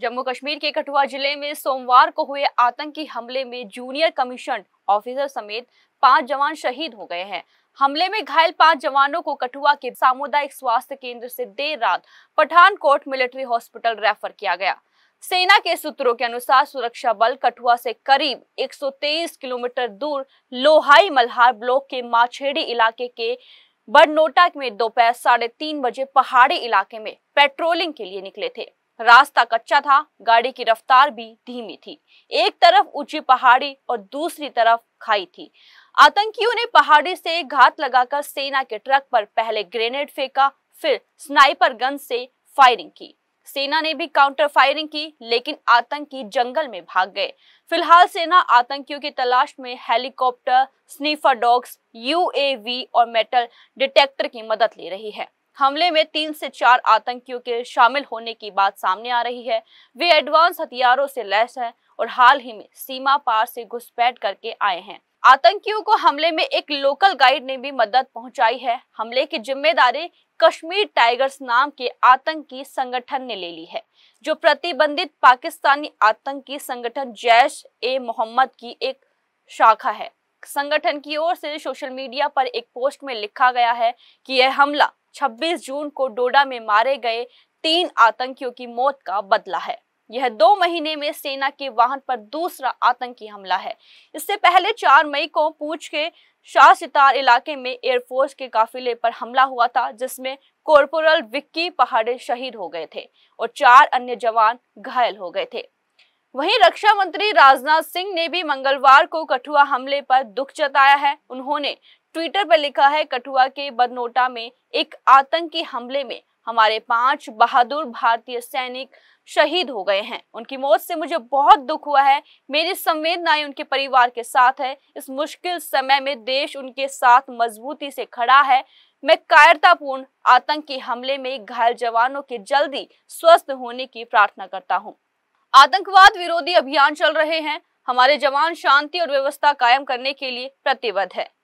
जम्मू कश्मीर के कठुआ जिले में सोमवार को हुए आतंकी हमले में जूनियर कमीशन ऑफिसर समेत पांच जवान शहीद हो गए हैं हमले में घायल पांच जवानों को कठुआ के सामुदायिक स्वास्थ्य केंद्र से देर रात पठानकोट मिलिट्री हॉस्पिटल रेफर किया गया सेना के सूत्रों के अनुसार सुरक्षा बल कठुआ से करीब 123 किलोमीटर दूर लोहाई मल्हार ब्लॉक के माछेड़ी इलाके के बरनोटा में दोपहर साढ़े तीन बजे पहाड़ी इलाके में पेट्रोलिंग के लिए निकले थे रास्ता कच्चा था गाड़ी की रफ्तार भी धीमी थी एक तरफ ऊंची पहाड़ी और दूसरी तरफ खाई थी आतंकियों ने पहाड़ी से घात लगाकर सेना के ट्रक पर पहले ग्रेनेड फेंका फिर स्नाइपर गन से फायरिंग की सेना ने भी काउंटर फायरिंग की लेकिन आतंकी जंगल में भाग गए फिलहाल सेना आतंकियों की तलाश में हेलीकॉप्टर स्नीफर डॉग्स यूएवी और मेटल डिटेक्टर की मदद ले रही है हमले में तीन से चार आतंकियों के शामिल होने की बात सामने आ रही है वे एडवांस हथियारों से लैस हैं और हाल ही में सीमा पार से घुसपैठ करके आए हैं आतंकियों को हमले में एक लोकल गाइड ने भी मदद पहुंचाई है हमले की जिम्मेदारी कश्मीर टाइगर्स नाम के आतंकी संगठन ने ले ली है जो प्रतिबंधित पाकिस्तानी आतंकी संगठन जैश ए मोहम्मद की एक शाखा है संगठन की ओर से सोशल मीडिया पर एक पोस्ट में लिखा गया है कि यह हमला 26 जून को डोडा में मारे गए तीन आतंकियों की मौत का बदला है यह दो महीने में सेना के वाहन पर दूसरा आतंकी हमला है इससे पहले चार मई को पूछ के शाह सितार इलाके में एयरफोर्स के काफिले पर हमला हुआ था जिसमें कॉर्पोरल विक्की पहाड़े शहीद हो गए थे और चार अन्य जवान घायल हो गए थे वहीं रक्षा मंत्री राजनाथ सिंह ने भी मंगलवार को कठुआ हमले पर दुख जताया है उन्होंने ट्विटर पर लिखा है कठुआ के बदनोटा में एक आतंकी हमले में हमारे पांच बहादुर भारतीय सैनिक शहीद हो गए हैं उनकी मौत से मुझे बहुत दुख हुआ है मेरी संवेदनाएं उनके परिवार के साथ है इस मुश्किल समय में देश उनके साथ मजबूती से खड़ा है मैं कायरतापूर्ण आतंकी हमले में घायल जवानों के जल्दी स्वस्थ होने की प्रार्थना करता हूँ आतंकवाद विरोधी अभियान चल रहे हैं हमारे जवान शांति और व्यवस्था कायम करने के लिए प्रतिबद्ध है